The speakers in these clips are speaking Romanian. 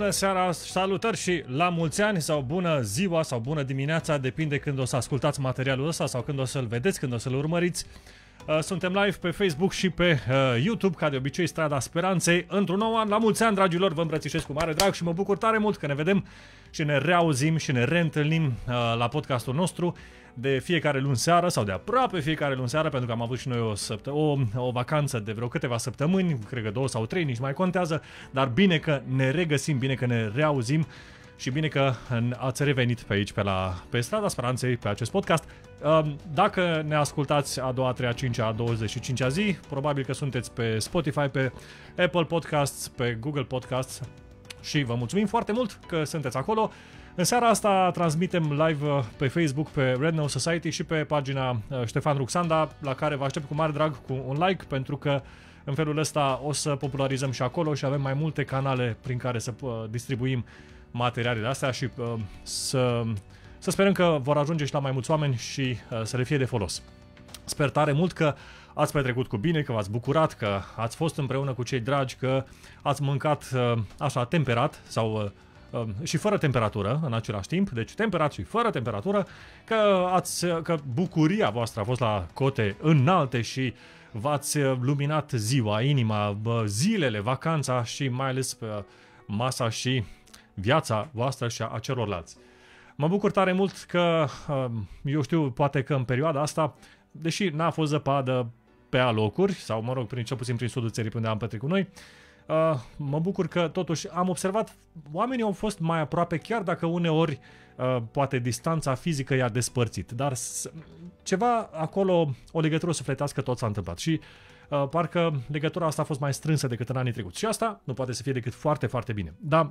bună seara, salutări și la mulți ani sau bună ziua sau bună dimineața, depinde când o să ascultați materialul ăsta sau când o să-l vedeți, când o să-l urmăriți. Uh, suntem live pe Facebook și pe uh, YouTube, ca de obicei Strada Speranței. Într-un nou an, la mulți ani, dragilor, vă îmbrățișez cu mare drag și mă bucur tare mult că ne vedem și ne reauzim și ne reîntâlnim uh, la podcastul nostru de fiecare luni seară sau de aproape fiecare luni seară, pentru că am avut și noi o, săptă- o, o vacanță de vreo câteva săptămâni, cred că două sau trei, nici mai contează, dar bine că ne regăsim, bine că ne reauzim și bine că ați revenit pe aici, pe, la, pe strada speranței, pe acest podcast. Um, dacă ne ascultați a doua, a treia, a cincea, a 25 a zi, probabil că sunteți pe Spotify, pe Apple Podcasts, pe Google Podcasts și vă mulțumim foarte mult că sunteți acolo. În seara asta transmitem live uh, pe Facebook, pe Red Now Society și pe pagina uh, Ștefan Ruxanda, la care vă aștept cu mare drag cu un like, pentru că în felul ăsta o să popularizăm și acolo și avem mai multe canale prin care să uh, distribuim materialele astea și uh, să, să sperăm că vor ajunge și la mai mulți oameni și uh, să le fie de folos. Sper tare mult că ați petrecut cu bine, că v-ați bucurat, că ați fost împreună cu cei dragi, că ați mâncat uh, așa temperat sau și fără temperatură în același timp, deci temperat și fără temperatură, că, ați, că bucuria voastră a fost la cote înalte și v-ați luminat ziua, inima, zilele, vacanța și mai ales masa și viața voastră și a celorlalți. Mă bucur tare mult că, um, eu știu, poate că în perioada asta, deși n-a fost zăpadă pe alocuri, sau mă rog, prin, cel puțin prin sudul țării unde am petrecut noi, uh, mă bucur că totuși am observat, oamenii au fost mai aproape, chiar dacă uneori uh, poate distanța fizică i-a despărțit, dar ceva acolo, o legătură sufletească tot s-a întâmplat și uh, parcă legătura asta a fost mai strânsă decât în anii trecuți și asta nu poate să fie decât foarte, foarte bine. Dar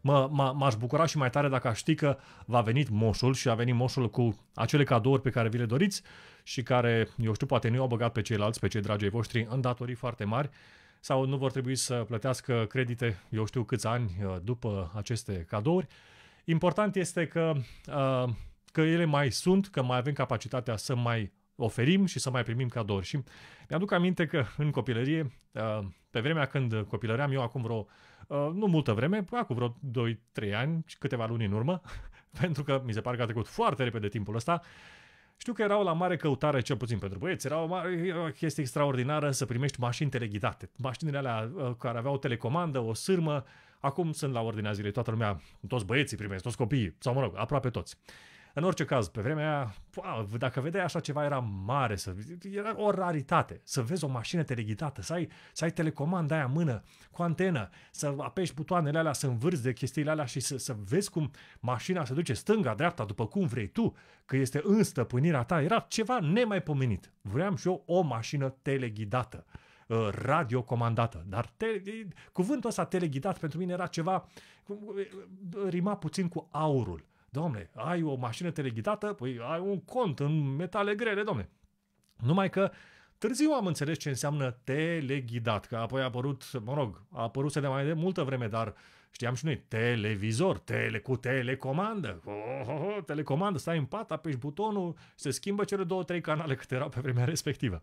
mă, mă, m-aș bucura și mai tare dacă aș ști că va venit moșul și a venit moșul cu acele cadouri pe care vi le doriți și care, eu știu, poate nu au băgat pe ceilalți, pe cei ai voștri, în datorii foarte mari sau nu vor trebui să plătească credite, eu știu câți ani uh, după aceste cadouri. Important este că, uh, că ele mai sunt, că mai avem capacitatea să mai oferim și să mai primim cadouri. Și mi-aduc aminte că în copilărie, uh, pe vremea când copilăream eu acum vreo Uh, nu multă vreme, acum vreo 2-3 ani, câteva luni în urmă, pentru că mi se pare că a trecut foarte repede timpul ăsta, știu că erau la mare căutare, cel puțin pentru băieți, era o, mare, o chestie extraordinară să primești mașini teleghidate. Mașinile alea uh, care aveau o telecomandă, o sârmă, acum sunt la ordinea zilei, toată lumea, toți băieții primesc, toți copiii, sau mă rog, aproape toți. Uh, în orice caz, pe vremea aia, wow, dacă vedeai așa ceva, era mare, să, era o raritate. Să vezi o mașină teleghidată, să ai, să ai telecomanda aia în mână, cu antenă, să apeși butoanele alea, să învârți de chestiile alea și să, să vezi cum mașina se duce stânga, dreapta, după cum vrei tu, că este în stăpânirea ta. Era ceva nemaipomenit. Vreau și eu o mașină teleghidată uh, radiocomandată. Dar te, cuvântul ăsta teleghidat pentru mine era ceva, rima puțin cu aurul Domne, ai o mașină teleghidată? Păi ai un cont în metale grele, domne. Numai că Târziu am înțeles ce înseamnă teleghidat, că apoi a apărut, mă rog, a apărut de mai de multă vreme, dar știam și noi, televizor, tele, cu telecomandă, oh, oh, oh, telecomandă, stai în pat, apeși butonul, se schimbă cele două, trei canale câte erau pe vremea respectivă.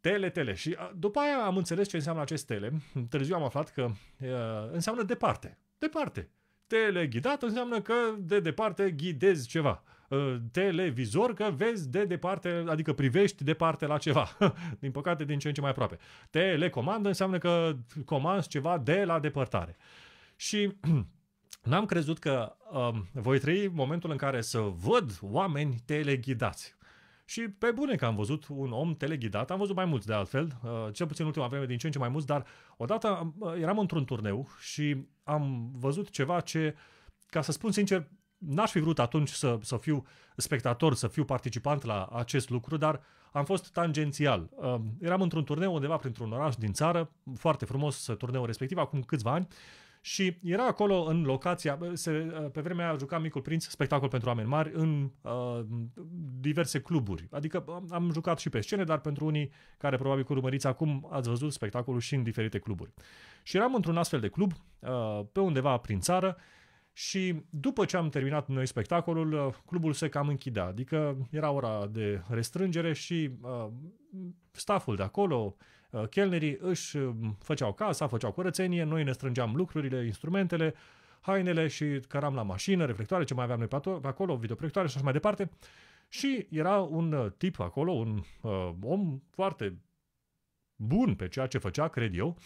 Tele, tele. Și după aia am înțeles ce înseamnă acest tele. Târziu am aflat că uh, înseamnă departe. Departe. Teleghidat înseamnă că de departe ghidezi ceva. Ă, televizor că vezi de departe, adică privești departe la ceva. Din păcate, din ce în ce mai aproape. Telecomandă înseamnă că comanzi ceva de la depărtare. Și n-am crezut că um, voi trăi momentul în care să văd oameni teleghidați. Și pe bune că am văzut un om teleghidat, am văzut mai mulți de altfel, uh, cel puțin în ultima vreme din ce în ce mai mulți, dar odată uh, eram într-un turneu și am văzut ceva ce, ca să spun sincer, n-aș fi vrut atunci să, să fiu spectator, să fiu participant la acest lucru, dar am fost tangențial. Uh, eram într-un turneu undeva printr-un oraș din țară, foarte frumos turneul respectiv, acum câțiva ani, și era acolo în locația, se, ă, pe vremea aia jucam Micul Prinț, spectacol pentru oameni mari, în uh, diverse cluburi. Adică am, jucat și pe scene, dar pentru unii care probabil urmăriți acum, ați văzut spectacolul și în diferite cluburi. Și eram într-un astfel de club, uh, pe undeva prin țară, și după ce am terminat noi spectacolul, clubul se cam închidea, adică era ora de restrângere și uh, staful de acolo, Uh, chelnerii își um, făceau casa, făceau curățenie, noi ne strângeam lucrurile, instrumentele, hainele și căram la mașină, reflectoare, ce mai aveam noi pe, acolo, videoproiectoare și așa mai departe. Și era un uh, tip acolo, un uh, om foarte bun pe ceea ce făcea, cred eu,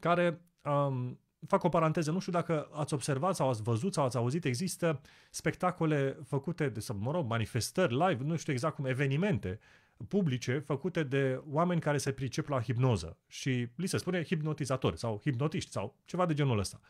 care, um, fac o paranteză, nu știu dacă ați observat sau ați văzut sau ați auzit, există spectacole făcute, de, mă rog, manifestări live, nu știu exact cum, evenimente publice făcute de oameni care se pricep la hipnoză și li se spune hipnotizatori sau hipnotiști sau ceva de genul ăsta.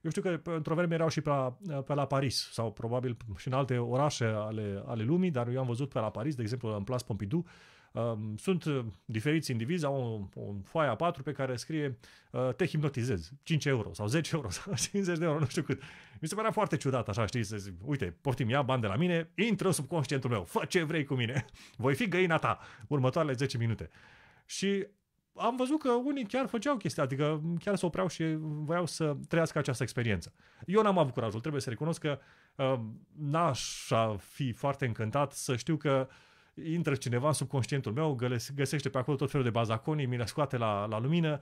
Eu știu că într-o vreme erau și pe la, pe la Paris sau probabil și în alte orașe ale, ale lumii, dar eu am văzut pe la Paris, de exemplu, în Place Pompidou, Um, sunt uh, diferiți indivizi, au un, un foaia 4 pe care scrie uh, te hipnotizezi, 5 euro sau 10 euro sau 50 de euro, nu știu cât. Mi se părea foarte ciudat așa, știi, să zic, uite, poftim, ia bani de la mine, intră în subconștientul meu, fă ce vrei cu mine, voi fi găina ta următoarele 10 minute. Și am văzut că unii chiar făceau chestia, adică chiar se opreau și voiau să trăiască această experiență. Eu n-am avut curajul, trebuie să recunosc că uh, n-aș fi foarte încântat să știu că uh, intră cineva în subconștientul meu, găsește pe acolo tot felul de bazaconii, mi le scoate la, la lumină.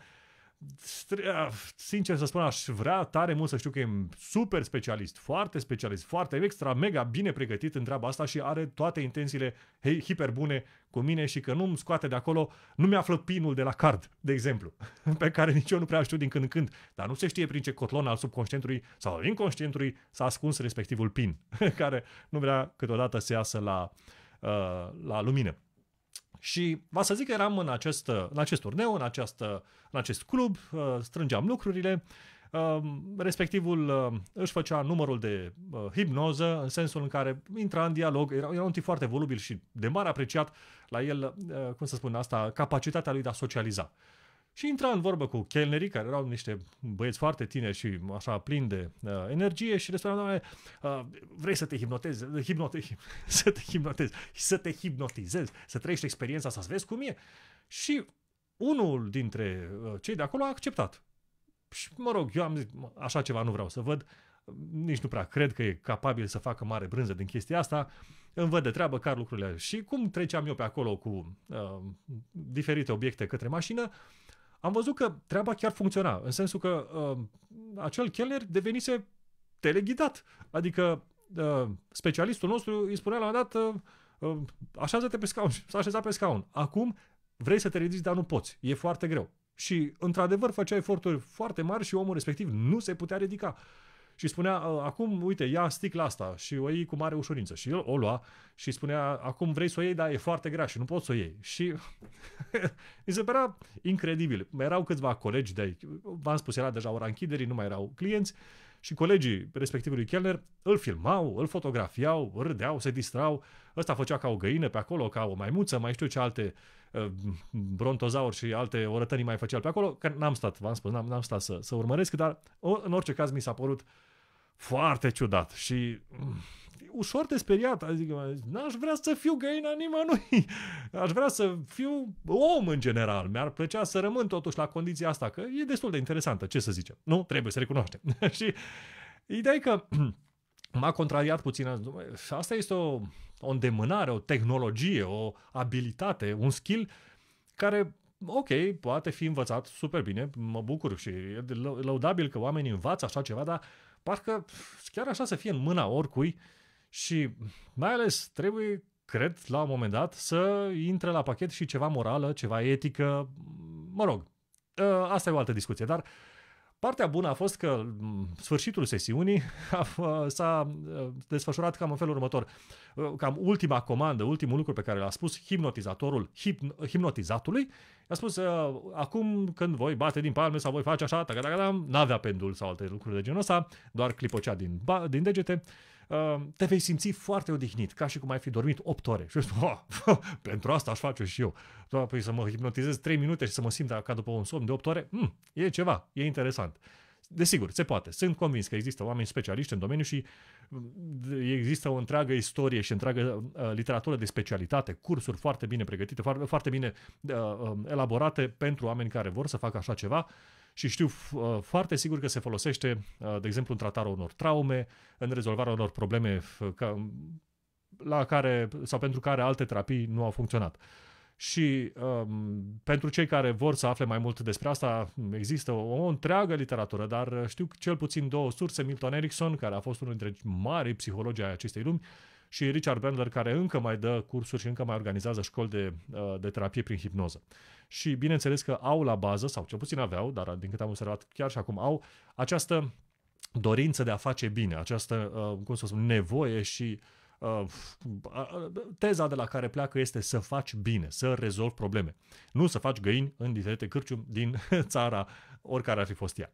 Sincer să spun, aș vrea tare mult să știu că e super specialist, foarte specialist, foarte extra, mega bine pregătit în treaba asta și are toate intențiile hey, hiper bune cu mine și că nu-mi scoate de acolo, nu mi-află pinul de la card, de exemplu, pe care nici eu nu prea știu din când în când, dar nu se știe prin ce cotlon al subconștientului sau inconștientului s-a ascuns respectivul pin, care nu vrea câteodată să iasă la, uh, Uh, la lumină. Și va să zic că eram în acest, uh, în acest turneu, în, această, în acest club, uh, strângeam lucrurile, um, respectivul își făcea numărul de hipnoză, în sensul în care intra în dialog, era, era un tip foarte volubil și de mare apreciat la el, cum să spun asta, capacitatea lui de a socializa și intra în vorbă cu chelnerii, care erau niște băieți foarte tineri și așa plini de uh, energie și le spuneam, doamne, uh, vrei să te hipnotezi, hipnote, să te hipnotezi, să te hipnotizezi, să trăiești experiența asta, să vezi cum e. Și unul dintre uh, cei de acolo a acceptat. Și mă rog, eu am zis, așa ceva nu vreau să văd, nici nu prea cred că e capabil să facă mare brânză din chestia asta, îmi văd de treabă car lucrurile. Și cum treceam eu pe acolo cu uh, diferite obiecte către mașină, uh, am văzut că treaba chiar funcționa, în sensul că uh, acel chelner devenise teleghidat. Adică uh, specialistul nostru îi spunea la un dat, uh, uh, așează-te pe scaun și s-a așezat pe scaun. Acum vrei să te ridici, dar nu poți. E foarte greu. Și, într-adevăr, făcea eforturi foarte mari și omul respectiv nu se putea ridica. Uh, și spunea, ă, acum, uite, ia sticla asta și o iei cu mare ușurință. Și el o lua și spunea, acum vrei să o iei, dar e foarte grea și nu poți să o iei. Și mi se părea incredibil. Erau câțiva colegi de aici, v-am spus, era deja ora închiderii, nu mai erau clienți și colegii respectivului Kellner îl filmau, îl fotografiau, râdeau, se distrau. Ăsta făcea ca o găină pe acolo, ca o maimuță, mai știu ce alte uh, brontozauri și alte orătănii mai făceau pe acolo, că n-am stat, v-am spus, n-am, n-am stat să, să urmăresc, dar o, în orice caz mi s-a părut uh, foarte ciudat și mm, ușor de speriat, adică n-aș vrea să fiu găina nimănui, aș vrea să fiu om în general, mi-ar plăcea să rămân totuși la condiția asta, că e destul de interesantă, ce să zicem, nu? Trebuie să recunoaștem. și ideea e că m-a contrariat puțin, asta este o, o îndemânare, o tehnologie, o abilitate, un skill care ok, poate fi învățat super bine, mă bucur și e lăudabil că oamenii învață așa ceva, dar parcă chiar așa să fie în mâna oricui și mai ales trebuie, cred, la un moment dat să intre la pachet și ceva morală, ceva etică, mă rog, ă, asta e o altă discuție, dar Partea bună a fost că sfârșitul sesiunii a, s-a desfășurat cam în felul următor. Uh, cam ultima comandă, ultimul lucru pe care l-a spus hipnotizatorul hip, hipnotizatului, a spus uh, acum când voi bate din palme sau voi face așa, n-avea pendul sau alte lucruri de genul ăsta, doar clipocea din, din degete, Ehm, te vei simți foarte odihnit, ca și cum ai fi dormit 8 ore. Și eu spun, oh, pentru asta aș face și eu. Doar păi să mă hipnotizez 3 minute și să mă simt ca după un somn de 8 ore, mm, e ceva, e interesant. Desigur, se poate. Sunt convins că există oameni specialiști în domeniu și mm, există o întreagă istorie și întreagă uh, literatură de specialitate, cursuri foarte bine pregătite, foarte, foarte bine uh, elaborate pentru oameni care vor să facă așa ceva. Uh, și știu uh, foarte sigur că se folosește, uh, de exemplu, în tratarea unor traume, în rezolvarea unor probleme la care, sau pentru care alte terapii nu au funcționat. Și um, pentru cei care vor să afle mai mult despre asta, există o, o întreagă literatură, dar știu cel puțin două surse, Milton Erickson, care a fost unul dintre mari psihologi ai acestei lumi, și Richard Bandler, care încă mai dă cursuri și încă mai organizează școli de, uh, de terapie prin hipnoză. Uh, și bineînțeles că au la bază, sau cel puțin aveau, dar din câte am observat chiar și acum au, această dorință de a face bine, această, uh, cum să spun, nevoie și uh, teza de la care pleacă este să faci bine, să rezolvi probleme. Nu să faci găini în diferite cârciumi din țara, oricare ar fi fost ea.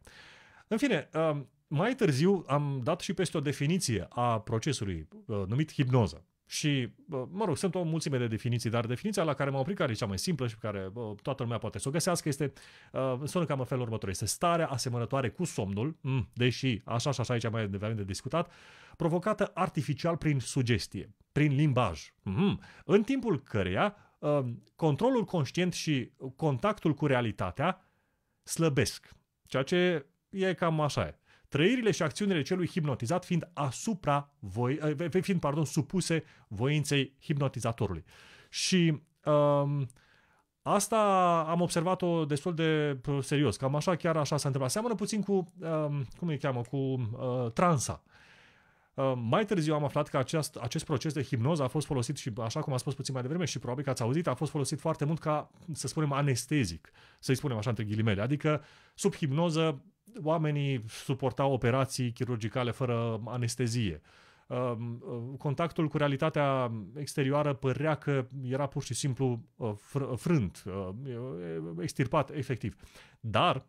În fine, uh, mai târziu am dat și peste o definiție a procesului numit hipnoză. Și, mă rog, sunt o mulțime de definiții, dar definiția la care m-am oprit, care e cea mai simplă și pe care toată lumea poate să o găsească, este, uh, sună cam în felul următor, este starea asemănătoare cu somnul, mm, deși așa și așa aici mai avem de discutat, provocată artificial prin sugestie, prin limbaj, mm-hmm, în timpul căreia uh, controlul conștient și contactul cu realitatea slăbesc, ceea ce e cam așa trăirile și acțiunile celui hipnotizat fiind asupra voi, eh, fiind, pardon, supuse voinței hipnotizatorului. Și um, asta am observat-o destul de serios, cam așa, chiar așa s-a întâmplat. Seamănă puțin cu, um, cum îi cheamă, cu uh, transa. Uh, mai târziu am aflat că acest, acest proces de hipnoză a fost folosit și, așa cum a spus puțin mai devreme și probabil că ați auzit, a fost folosit foarte mult ca, să spunem, anestezic, să-i spunem așa între ghilimele. Adică, sub hipnoză, oamenii suportau operații chirurgicale fără anestezie. Um, uh, contactul cu realitatea exterioară părea că era pur și simplu uh, uh, frânt, extirpat efectiv. Dar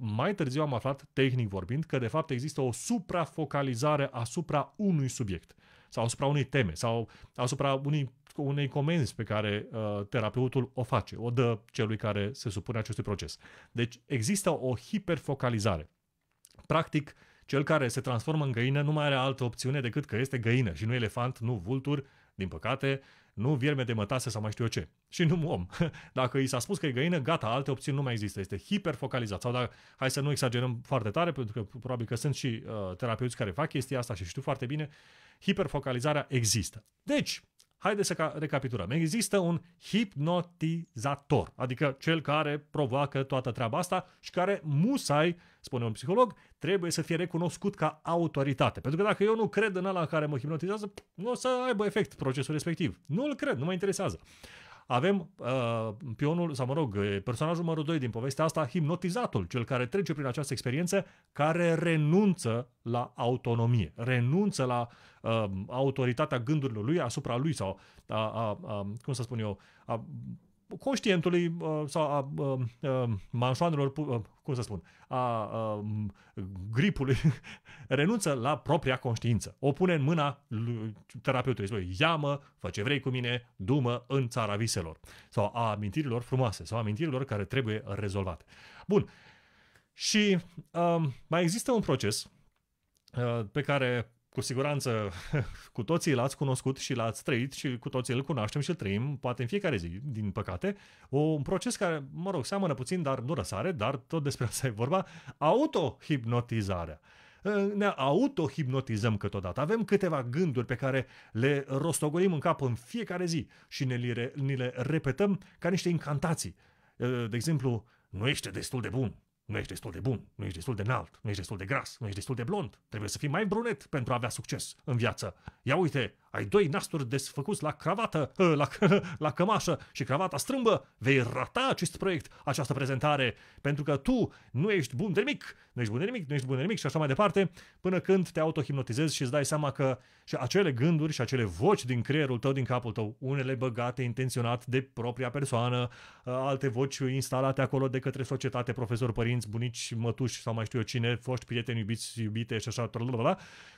mai târziu am aflat, tehnic vorbind, că de fapt există o suprafocalizare asupra unui subiect. Uh, sau asupra unei teme sau asupra unei, unei comenzi pe care uh, terapeutul o face, o dă celui care se supune acestui proces. Deci există o hiperfocalizare. Practic, cel care se transformă în găină nu mai are altă opțiune decât că este găină și nu elefant, nu vultur, din păcate, nu vierme de mătase sau mai știu eu ce. Și nu om. Dacă i s-a spus că e găină, gata, alte opțiuni nu mai există. Este hiperfocalizat. Sau dacă, hai să nu exagerăm foarte tare, pentru că probabil că sunt și uh, terapeuți care fac chestia asta și știu foarte bine, hiperfocalizarea există. Deci, Haideți să recapitulăm. Există un hipnotizator, adică cel care provoacă toată treaba asta și care musai, spune un psiholog, trebuie să fie recunoscut ca autoritate. Pentru că dacă eu nu cred în ala care mă hipnotizează, nu o să aibă efect procesul respectiv. Nu îl cred, nu mă interesează avem uh, pionul, sau mă rog, personajul numărul 2 din povestea asta, hipnotizatul, cel care trece prin această experiență, care renunță la autonomie, renunță la uh, autoritatea gândurilor lui asupra lui sau, a, a, a, cum să spun eu, a conștientului uh, sau a, a, uh, a uh, manșoanelor, cum să spun, a, a um, gripului, renunță la propria conștiință. O pune în mâna terapeutului. Spune, ia-mă, fă ce vrei cu mine, dumă în țara viselor. Sau a amintirilor frumoase, sau a amintirilor care trebuie rezolvate. Bun. Și a, um, mai există un proces a, pe care cu siguranță cu toții l-ați cunoscut și l-ați trăit și cu toții îl cunoaștem și îl trăim, poate în fiecare zi, din păcate, o, un proces care, mă rog, seamănă puțin, dar nu răsare, dar tot despre asta e vorba, autohipnotizarea. Ne autohipnotizăm câteodată. Avem câteva gânduri pe care le rostogolim în cap în fiecare zi și ne le, ni le repetăm ca niște incantații. De exemplu, nu ești destul de bun, nu ești destul de bun, nu ești destul de înalt, nu ești destul de gras, nu ești destul de blond. Trebuie să fii mai brunet pentru a avea succes în viață. Ia uite, ai doi nasturi desfăcuți la cravată, ă, la, la cămașă și cravata strâmbă, vei rata acest proiect, această prezentare, pentru că tu nu ești bun de nimic, nu ești bun de nimic, nu ești bun de nimic și așa mai departe, până când te autohipnotizezi și îți dai seama că și acele gânduri și acele voci din creierul tău, din capul tău, unele băgate intenționat de propria persoană, ă, alte voci instalate acolo de către societate, profesori, părinți, bunici, mătuși sau mai știu eu cine, foști prieteni, iubiți, iubite și așa,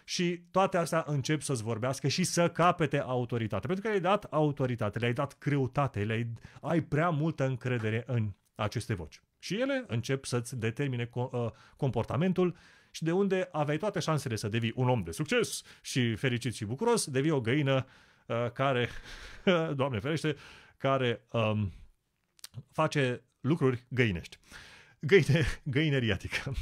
și toate astea încep să-ți vorbească și să capete autoritate. Pentru că le-ai dat autoritate, le-ai dat creutate, le-ai, ai prea multă încredere în aceste voci. Și ele încep să-ți determine uh, comportamentul și de unde aveai toate șansele să devii un om de succes și fericit și bucuros, devii o găină uh, care, Doamne ferește, care um, face lucruri găinești. Găine, găineriatică.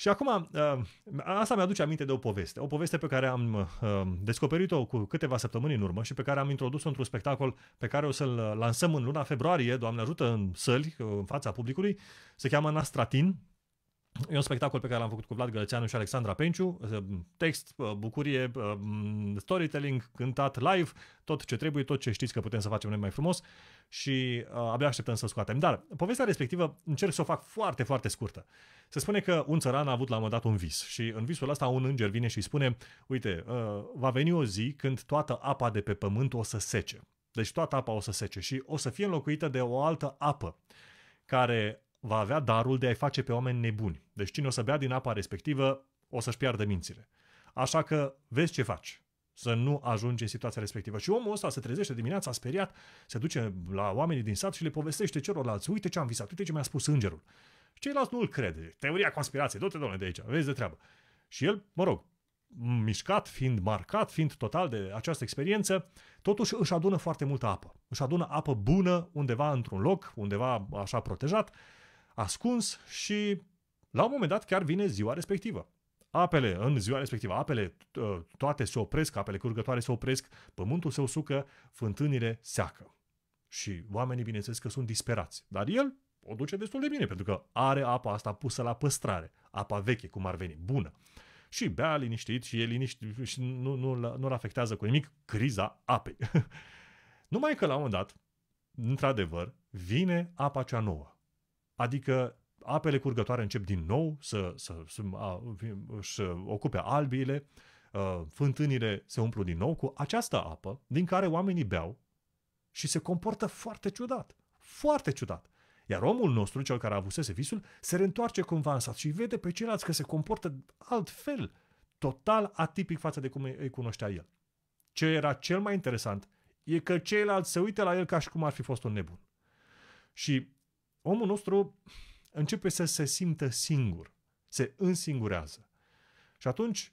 Și acum, uh, asta mi-aduce aminte de o poveste. O poveste pe care am uh, descoperit-o cu câteva săptămâni în urmă și pe care am introdus-o într-un spectacol pe care o să-l lansăm în luna februarie, Doamne ajută, în săli, în fața publicului. Se cheamă Nastratin, E un spectacol pe care l-am făcut cu Vlad Gălățeanu și Alexandra Penciu, text, bucurie, storytelling, cântat live, tot ce trebuie, tot ce știți că putem să facem noi mai frumos și uh, abia așteptăm să scoatem. Dar povestea respectivă încerc să o fac foarte, foarte scurtă. Se spune că un țăran a avut la un moment dat un vis și în visul ăsta un înger vine și îi spune, uite, uh, va veni o zi când toată apa de pe pământ o să sece. Deci toată apa o să sece și o să fie înlocuită de o altă apă care va avea darul de a-i face pe oameni nebuni. Deci cine o să bea din apa respectivă o să-și piardă mințile. Așa că vezi ce faci să nu ajungi în situația respectivă. Și omul ăsta se trezește dimineața speriat, se duce la oamenii din sat și le povestește celorlalți, uite ce am visat, uite ce mi-a spus îngerul. Și ceilalți nu îl crede. Teoria conspirației, du-te, domnule, de aici, vezi de treabă. Și el, mă rog, mișcat, fiind marcat, fiind total de această experiență, totuși își adună foarte multă apă. Își adună apă bună undeva într-un loc, undeva așa protejat ascuns și la un moment dat chiar vine ziua respectivă. Apele în ziua respectivă, apele uh, toate se opresc, apele curgătoare se opresc, pământul se usucă, fântânile seacă. Și oamenii, bineînțeles, că sunt disperați. Dar el o duce destul de bine, pentru că are apa asta pusă la păstrare, apa veche, cum ar veni, bună. Și bea liniștit și e liniștit și nu, nu, nu-l afectează cu nimic criza apei. Numai că la un moment dat, într-adevăr, vine apa cea nouă adică apele curgătoare încep din nou să, să, să, a, își ocupe albiile, ă, fântânile se umplu din nou cu această apă din care oamenii beau și se comportă foarte ciudat. Foarte ciudat. Iar omul nostru, cel care avusese visul, se reîntoarce cumva în sat și vede pe ceilalți că se comportă altfel, total atipic față de cum îi cunoștea el. Ce era cel mai interesant e că ceilalți se uită la el ca și cum ar fi fost un nebun. Și omul nostru începe să se simtă singur, se însingurează. Și atunci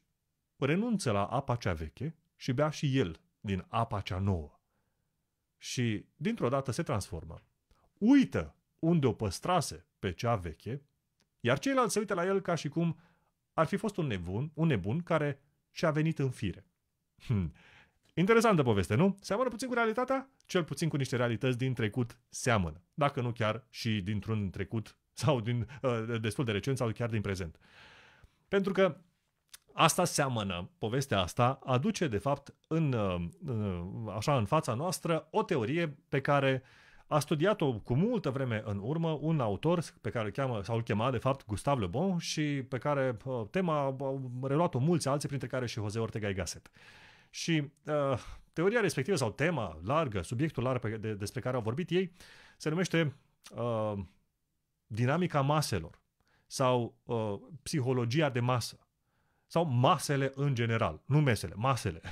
renunță la apa cea veche și bea și el din apa cea nouă. Și dintr-o dată se transformă. Uită unde o păstrase pe cea veche, iar ceilalți se uită la el ca și cum ar fi fost un nebun, un nebun care și-a venit în fire. Hmm. Interesantă poveste, nu? Seamănă puțin cu realitatea? Cel puțin cu niște realități din trecut seamănă. Dacă nu chiar și dintr-un trecut sau din uh, destul de recent sau chiar din prezent. Pentru că asta seamănă, povestea asta aduce de fapt în, uh, așa în fața noastră o teorie pe care a studiat-o cu multă vreme în urmă un autor pe care îl cheamă, sau îl chema de fapt Gustave Le Bon și pe care uh, tema au reluat-o mulți alții, printre care și Jose Ortega y Gasset. Uh, și uh, teoria respectivă sau tema largă, subiectul larg pe, de, despre care au vorbit ei, se numește uh, dinamica maselor sau uh, psihologia de masă sau masele în general, nu mesele, masele.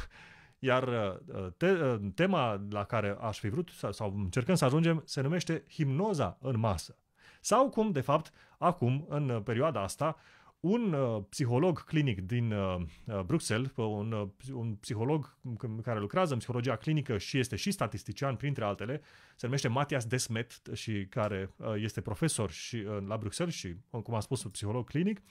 Iar uh, te, uh, tema la care aș fi vrut sau, sau încercăm să ajungem se numește hipnoza în masă. Sau cum, de fapt, acum, în perioada asta, un uh, psiholog clinic din uh, uh Bruxelles, un, uh, un psiholog care lucrează în psihologia clinică și este și statistician, printre altele, se numește Matias Desmet și care uh, este profesor și uh, la Bruxelles și, uh, cum am spus, un psiholog clinic,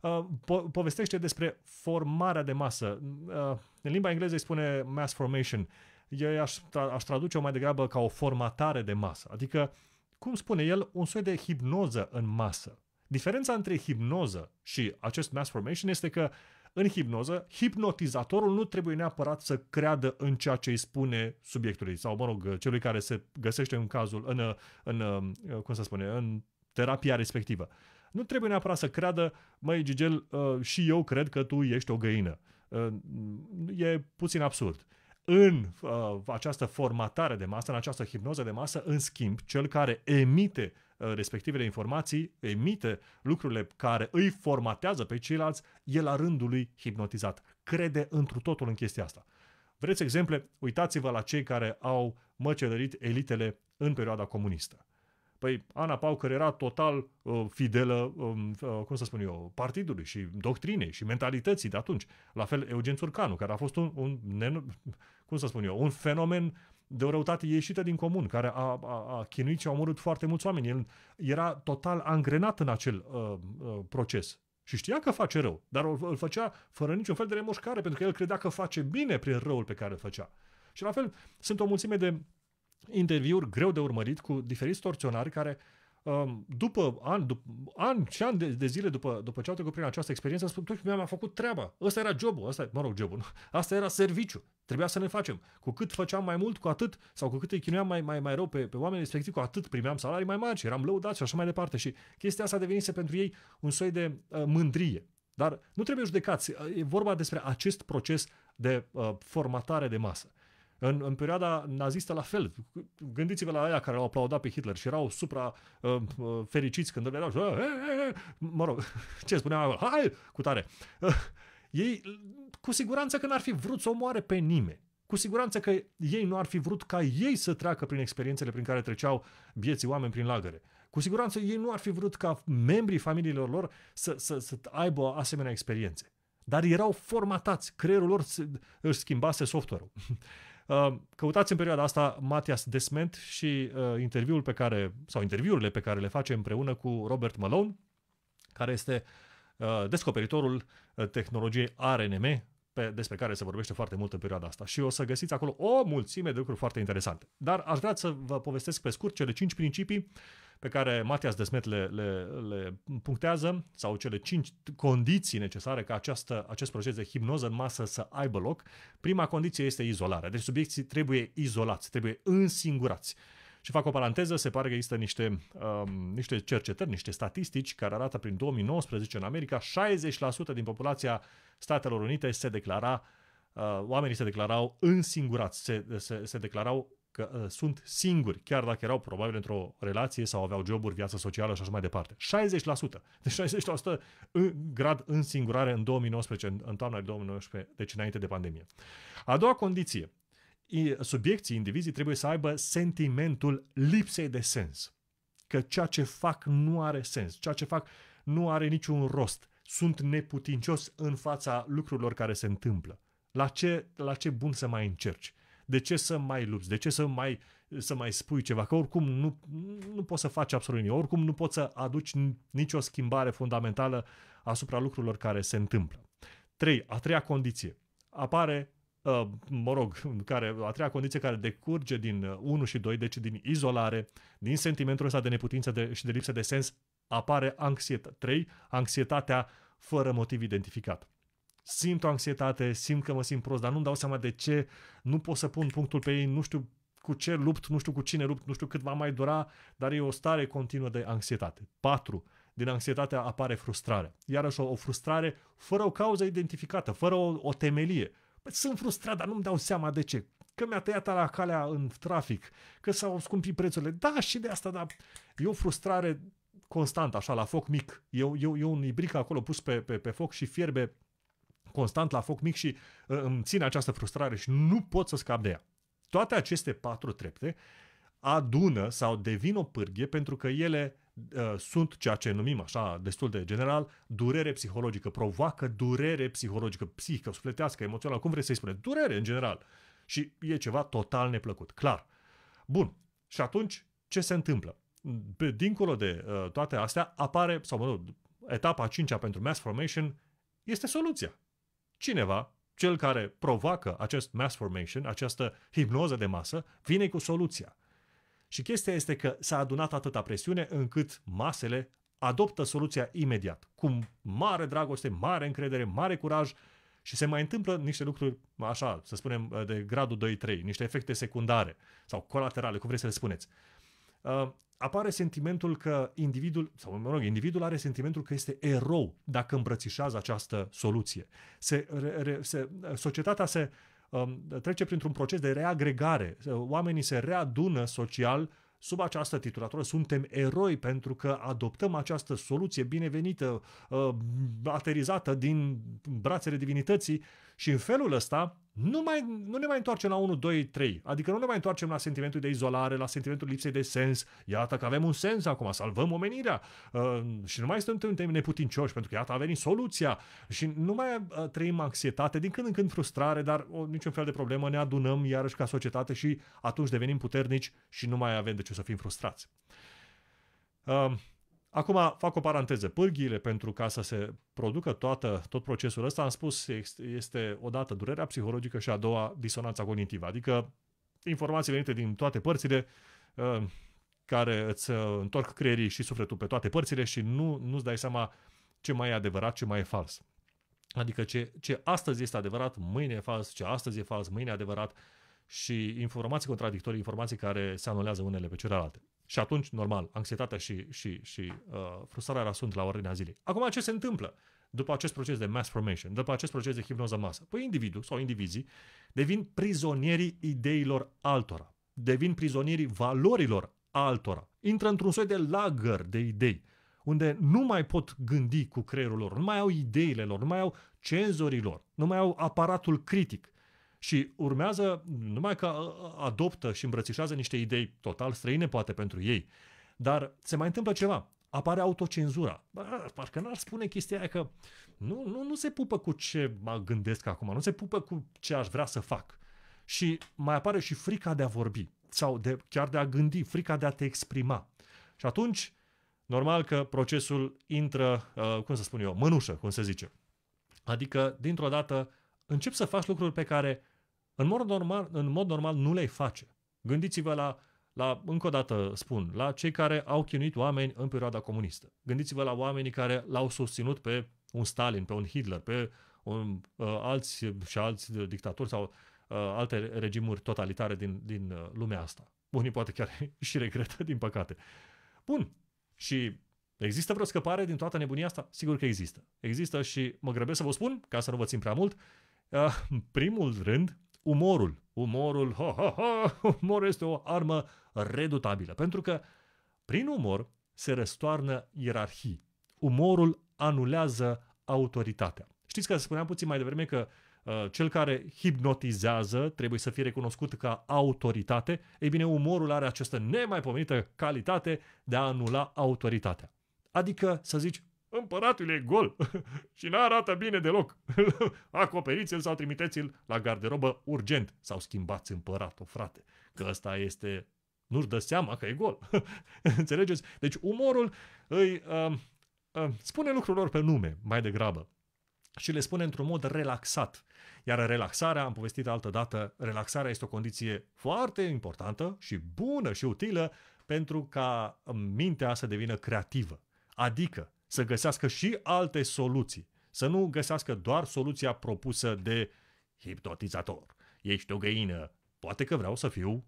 uh, po- povestește despre formarea de masă. Uh, în limba engleză îi spune mass formation. Eu aș, tra- aș traduce-o mai degrabă ca o formatare de masă, adică, cum spune el, un soi de hipnoză în masă Diferența între hipnoză și acest mass formation este că în hipnoză, hipnotizatorul nu trebuie neapărat să creadă în ceea ce îi spune subiectului sau, mă rog, celui care se găsește în cazul, în, în uh, cum să spune, în terapia respectivă. Nu trebuie neapărat să creadă, măi Gigel, uh, și eu cred că tu ești o găină. Uh, e puțin absurd. În această formatare de masă, în această hipnoză de masă, în schimb, cel care emite Uh, respectivele informații, emite lucrurile care îi formatează pe ceilalți, e la rândul lui hipnotizat. Crede întru totul în chestia asta. Vreți exemple? Uitați-vă la cei care au măcelărit elitele în perioada comunistă. Păi Ana Paucăr era total uh, fidelă, um, uh, cum să spun eu, partidului și doctrinei și mentalității de atunci. La fel Eugen Țurcanu, care a fost un, un cum să spun eu, un fenomen de o răutate ieșită din comun, care a, a, a chinuit și a omorât foarte mulți oameni. El era total angrenat în acel uh, uh, proces. Și știa că face rău, dar îl făcea fără niciun fel de remușcare, pentru că el credea că face bine prin răul pe care îl făcea. Și la fel, sunt o mulțime de interviuri greu de urmărit cu diferiți torționari care uh, Um, după an, după, an și ani de, de zile după, după ce au trecut prin această experiență, spun, tu mi-am făcut treaba, ăsta era jobul, ăsta, mă rog, jobul, asta era serviciu, trebuia să ne facem. Cu cât făceam mai mult, cu atât, sau cu cât îi chinuiam mai, mai, mai rău pe, pe oamenii respectivi, cu atât primeam salarii mai mari și eram lăudați și așa mai departe. Și chestia asta devenise pentru ei un soi de uh, mândrie. Dar nu trebuie judecați, e vorba despre acest proces de uh, formatare de masă. În, în perioada nazistă la fel. Gândiți-vă la aia care au aplaudat pe Hitler și erau supra uh, uh fericiți când erau și, uh, uh, uh, mă rog, ce spuneam acolo? Hai, cu tare. Uh, ei, cu siguranță că n-ar fi vrut să omoare pe nimeni. Cu siguranță că ei nu ar fi vrut ca ei să treacă prin experiențele prin care treceau vieții oameni prin lagăre. Cu siguranță ei nu ar fi vrut ca membrii familiilor lor să, să, să aibă asemenea experiențe. Dar erau formatați, creierul lor își schimbase software-ul. Uh, căutați în perioada asta Matias Desment și uh, interviul pe care, sau interviurile pe care le face împreună cu Robert Malone, care este uh, descoperitorul tehnologiei RNM, pe, despre care se vorbește foarte mult în perioada asta și o să găsiți acolo o mulțime de lucruri foarte interesante. Dar aș vrea să vă povestesc pe scurt cele 5 principii pe care Matias Desmet le, le, le punctează, sau cele cinci condiții necesare ca această, acest proces de hipnoză în masă să aibă loc. Prima condiție este izolarea, deci subiecții trebuie izolați, trebuie însingurați. Și fac o paranteză, se pare că există niște, um, niște cercetări, niște statistici care arată prin 2019 în America 60% din populația Statelor Unite se declara, uh, oamenii se declarau însingurați, se, se, se declarau că uh, sunt singuri, chiar dacă erau probabil într-o relație sau aveau joburi, viață socială și așa mai departe. 60%. Deci 60% în grad în singurare în 2019, în, în toamna 2019, deci înainte de pandemie. A doua condiție. Subiecții, indivizii trebuie să aibă sentimentul lipsei de sens. Că ceea ce fac nu are sens, ceea ce fac nu are niciun rost. Sunt neputincios în fața lucrurilor care se întâmplă. La ce, la ce bun să mai încerci? de ce să mai lupți, de ce să mai, să mai spui ceva, că oricum nu, nu poți să faci absolut nimic, oricum nu poți să aduci nicio schimbare fundamentală asupra lucrurilor care se întâmplă. 3. A treia condiție. Apare uh, mă rog, care, a treia condiție care decurge din 1 uh, și 2, deci din izolare, din sentimentul ăsta de neputință de, și de lipsă de sens, apare anxietate. 3. Anxietatea fără motiv identificat simt o anxietate, simt că mă simt prost, dar nu-mi dau seama de ce, nu pot să pun punctul pe ei, nu știu cu ce lupt, nu știu cu cine lupt, nu știu cât va mai dura, dar e o stare continuă de anxietate. 4. Din anxietatea apare frustrare. Iarăși o, o frustrare fără o cauză identificată, fără o, o temelie. Păi sunt frustrat, dar nu-mi dau seama de ce. Că mi-a tăiat la calea în trafic, că s-au scumpit prețurile. Da, și de asta, dar e o frustrare constant, așa, la foc mic. E, e, e un ibric acolo pus pe, pe, pe foc și fierbe constant la foc mic și uh, îmi ține această frustrare și nu pot să scap de ea. Toate aceste patru trepte adună sau devin o pârghie pentru că ele uh, sunt ceea ce numim așa destul de general durere psihologică, provoacă durere psihologică, psihică, sufletească, emoțională, cum vrei să-i spune, durere în general. Și e ceva total neplăcut, clar. Bun, și atunci ce se întâmplă? Pe, dincolo de uh, toate astea apare, sau mă rog, etapa 5 pentru Mass Formation este soluția cineva, cel care provoacă acest mass formation, această hipnoză de masă, vine cu soluția. Și chestia este că s-a adunat atâta presiune încât masele adoptă soluția imediat, cu mare dragoste, mare încredere, mare curaj și se mai întâmplă niște lucruri, așa, să spunem, de gradul 2-3, niște efecte secundare sau colaterale, cum vreți să le spuneți. Uh, apare sentimentul că individul, sau mă rog, individul are sentimentul că este erou dacă îmbrățișează această soluție. Se, re, re, se, uh, societatea se um, trece printr-un proces de reagregare. Uh, oamenii se readună social sub această titulatură suntem eroi pentru că adoptăm această soluție binevenită, aterizată din brațele divinității și în felul ăsta nu, mai, nu ne mai întoarcem la 1, 2, 3. Adică nu ne mai întoarcem la sentimentul de izolare, la sentimentul lipsei de sens. Iată că avem un sens acum, salvăm omenirea. Uh, și nu mai suntem neputincioși, pentru că iată a venit soluția. Și nu mai uh, trăim anxietate, din când în când frustrare, dar o, niciun fel de problemă, ne adunăm iarăși ca societate și atunci devenim puternici și nu mai avem de ce să fim frustrați. Uh, Acum fac o paranteză. Pârghiile, pentru ca să se producă toată, tot procesul ăsta, am spus, este odată durerea psihologică și a doua disonanța cognitivă, adică informații venite din toate părțile ă, care îți ă, întorc creierii și sufletul pe toate părțile și nu, nu-ți dai seama ce mai e adevărat, ce mai e fals. Adică ce, ce astăzi este adevărat, mâine e fals, ce astăzi e fals, mâine e adevărat și informații contradictorii, informații care se anulează unele pe celelalte. Și atunci, normal, anxietatea și, și, și uh, frustrarea sunt la ordinea zilei. Acum, ce se întâmplă după acest proces de mass formation, după acest proces de hipnoză masă? Păi individul sau indivizii devin prizonierii ideilor altora, devin prizonierii valorilor altora, intră într-un soi de lagăr de idei, unde nu mai pot gândi cu creierul lor, nu mai au ideile lor, nu mai au cenzorii lor, nu mai au aparatul critic și urmează, numai că uh, adoptă și îmbrățișează niște idei total străine, poate pentru ei, dar se mai întâmplă ceva. Apare autocenzura. Bă, parcă n-ar spune chestia aia că nu, nu, nu se pupă cu ce mă gândesc acum, nu se pupă cu ce aș vrea să fac. Și mai apare și frica de a vorbi sau de, chiar de a gândi, frica de a te exprima. Și atunci, normal că procesul intră, uh, cum să spun eu, mânușă, cum se zice. Adică, dintr-o dată, încep să faci lucruri pe care în mod normal, în mod normal nu le face. Gândiți-vă la, la, încă o dată spun, la cei care au chinuit oameni în perioada comunistă. Gândiți-vă la oamenii care l-au susținut pe un Stalin, pe un Hitler, pe un, uh, alți și alți dictatori sau uh, alte regimuri totalitare din, din uh, lumea asta. Unii poate chiar și regretă, din păcate. Bun. Și Există vreo scăpare din toată nebunia asta? Sigur că există. Există și mă grăbesc să vă spun, ca să nu vă țin prea mult, uh, în primul rând, umorul. Umorul, ha, ha, ha, umor este o armă redutabilă, pentru că prin umor se răstoarnă ierarhii. Umorul anulează autoritatea. Știți că spuneam puțin mai devreme că uh, cel care hipnotizează trebuie să fie recunoscut ca autoritate. Ei bine, umorul are această nemaipomenită calitate de a anula autoritatea. Adică, să zici, Împăratul e gol și nu arată bine deloc. Acoperiți-l sau trimiteți-l la garderobă urgent sau schimbați împăratul, frate, că ăsta este... Nu-și dă seama că e gol. Înțelegeți? Deci umorul îi uh, uh, spune lucrurilor pe nume mai degrabă și le spune într-un mod relaxat. Iar relaxarea, am povestit altă dată, relaxarea este o condiție foarte importantă și bună și utilă pentru ca mintea să devină creativă. Adică, să găsească și alte soluții, să nu găsească doar soluția propusă de hipnotizator. Ești o găină, poate că vreau să fiu,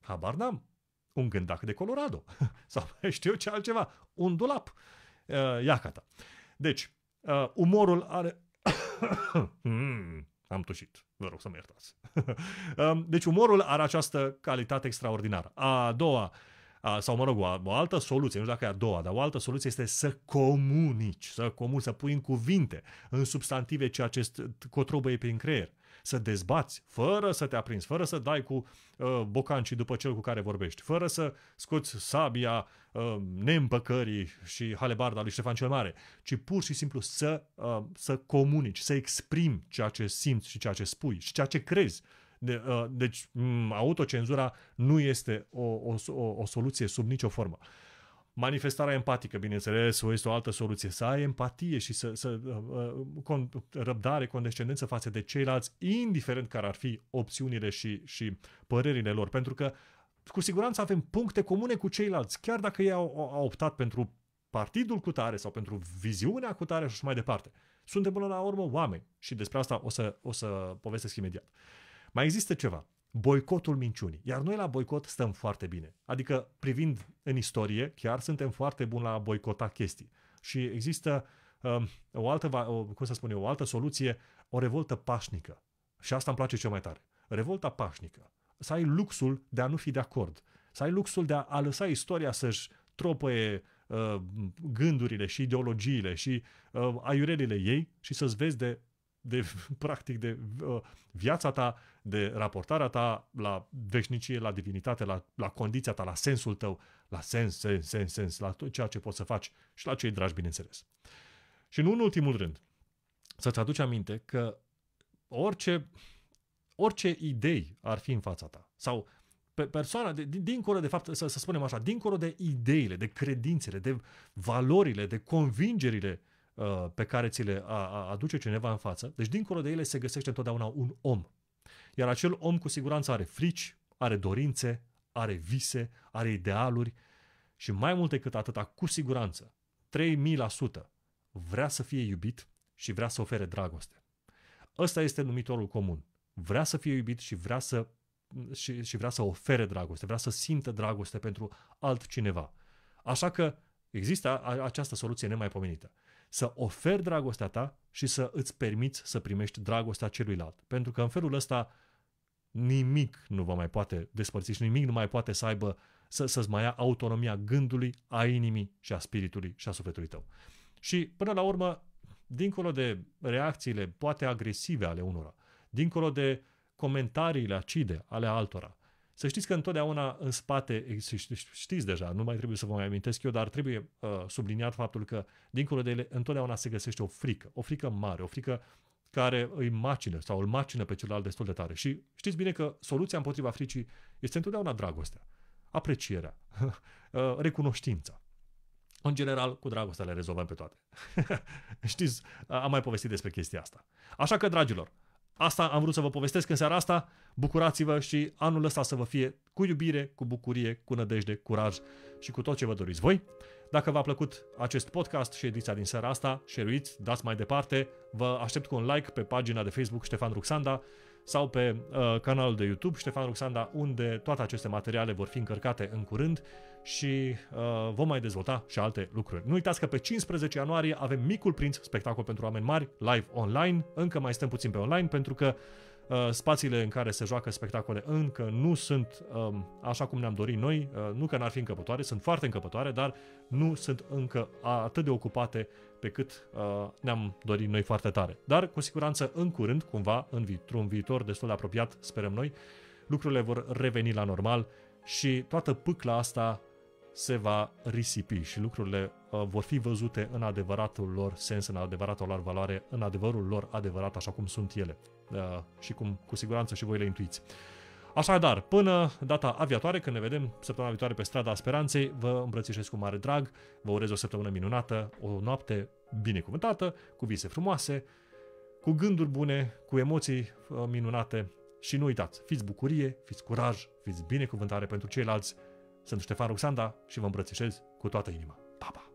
habar n-am, un gândac de Colorado sau știu ce altceva, un dulap, uh, cata. Deci, uh, umorul are... mm, am tușit, vă rog să mă iertați. Um, deci umorul are această calitate extraordinară. A doua, uh, sau mă rog, o, o altă soluție, nu știu dacă e a doua, dar o altă soluție este să comunici, să comunici, să pui în cuvinte, în substantive ceea ce cotrobăie prin creier să dezbați, fără să te aprinzi, fără să dai cu uh, bocancii după cel cu care vorbești, fără să scoți sabia uh, neîmpăcării și halebarda lui Ștefan cel Mare, ci pur și simplu să, uh, să comunici, să exprimi ceea ce simți și ceea ce spui și ceea ce crezi de, uh, deci, um, autocenzura nu este o, o, o, o soluție sub nicio formă. Manifestarea empatică, bineînțeles, este o altă soluție. Să ai empatie și să, să uh, uh, con, răbdare, condescendență față de ceilalți, indiferent care ar fi opțiunile și, și părerile lor. Pentru că cu siguranță avem puncte comune cu ceilalți, chiar dacă ei au, au optat pentru partidul cu tare sau pentru viziunea cu tare și așa mai departe. Suntem până la urmă oameni și despre asta o să, o să povestesc imediat. Uh, mai există ceva. Boicotul minciunii. Iar noi la boicot stăm foarte bine. Adică, privind în istorie, chiar suntem foarte buni la a boicota chestii. Și există um, o altă, o, cum să spun eu, o altă soluție, o revoltă pașnică. Și asta îmi place cel mai tare. Revolta pașnică. Să ai luxul de a nu fi de acord. Să ai luxul de a, a lăsa istoria să-și tropăie uh, gândurile și ideologiile și uh, aiurelile ei și să-ți vezi de de, practic, de uh, viața ta, de raportarea ta la veșnicie, la divinitate, la, la condiția ta, la sensul tău, la sens, sens, sens, sens, la tot ceea ce poți să faci și la cei dragi, bineînțeles. Și nu în ultimul rând, să-ți aduci aminte că orice, orice idei ar fi în fața ta sau pe persoana, de, dincolo de fapt, să, să spunem așa, dincolo de ideile, de credințele, de valorile, de convingerile Uh, pe care ți le aduce cineva în față, deci dincolo de ele se găsește întotdeauna un om. Iar acel om cu siguranță are frici, are dorințe, are vise, are idealuri și mai mult decât atâta, cu siguranță, 3000% vrea să fie iubit și vrea să ofere dragoste. Ăsta este numitorul comun. Vrea să fie iubit și vrea să, și, și vrea să ofere dragoste, vrea să simtă dragoste pentru altcineva. Așa că există această soluție nemaipomenită să oferi dragostea ta și să îți permiți să primești dragostea celuilalt. Pentru că în felul ăsta nimic nu vă mai poate despărți și nimic nu mai poate să aibă, să, să-ți mai ia autonomia gândului, a inimii și a spiritului și a sufletului tău. Și până la urmă, dincolo de reacțiile poate agresive ale unora, dincolo de comentariile acide ale altora, să știți că întotdeauna în spate, știți deja, nu mai trebuie să vă mai amintesc eu, dar trebuie uh, subliniat faptul că dincolo de ele întotdeauna se găsește o frică, o frică mare, o frică care îi macină sau îl macină pe celălalt destul de tare. Și știți bine că soluția împotriva fricii este întotdeauna dragostea, aprecierea, uh, recunoștința. În general, cu dragostea le rezolvăm pe toate. știți, am mai povestit despre chestia asta. Așa că, dragilor, Asta am vrut să vă povestesc în seara asta. Bucurați-vă și anul ăsta să vă fie cu iubire, cu bucurie, cu nădejde, curaj și cu tot ce vă doriți voi. Dacă v-a plăcut acest podcast și ediția din seara asta, șeruiți, dați mai departe. Vă aștept cu un like pe pagina de Facebook Ștefan Ruxanda sau pe uh, canalul de YouTube Ștefan Ruxanda, unde toate aceste materiale vor fi încărcate în curând și uh, vom mai dezvolta și alte lucruri. Nu uitați că pe 15 ianuarie avem Micul Prinț, spectacol pentru oameni mari, live online. Încă mai stăm puțin pe online pentru că uh, Uh, spațiile în care se joacă spectacole încă nu sunt um, așa cum ne-am dorit noi, uh, nu că n-ar fi încăpătoare, sunt foarte încăpătoare, dar nu sunt încă atât de ocupate pe cât uh, ne-am dorit noi foarte tare. Dar cu siguranță în curând, cumva, în viitor, un viitor destul de apropiat, sperăm noi, lucrurile vor reveni la normal și toată pâcla asta se va risipi și lucrurile uh, vor fi văzute în adevăratul lor sens, în adevăratul lor valoare, în adevărul lor adevărat, așa cum sunt ele. Uh, și cum cu siguranță și voi le intuiți. Așadar, până data aviatoare, când ne vedem săptămâna viitoare pe strada Speranței, vă îmbrățișez cu mare drag, vă urez o săptămână minunată, o noapte binecuvântată, cu vise frumoase, cu gânduri bune, cu emoții uh, minunate și nu uitați, fiți bucurie, fiți curaj, fiți binecuvântare pentru ceilalți. Sunt Ștefan Ruxanda și vă îmbrățișez cu toată inima. Pa, pa!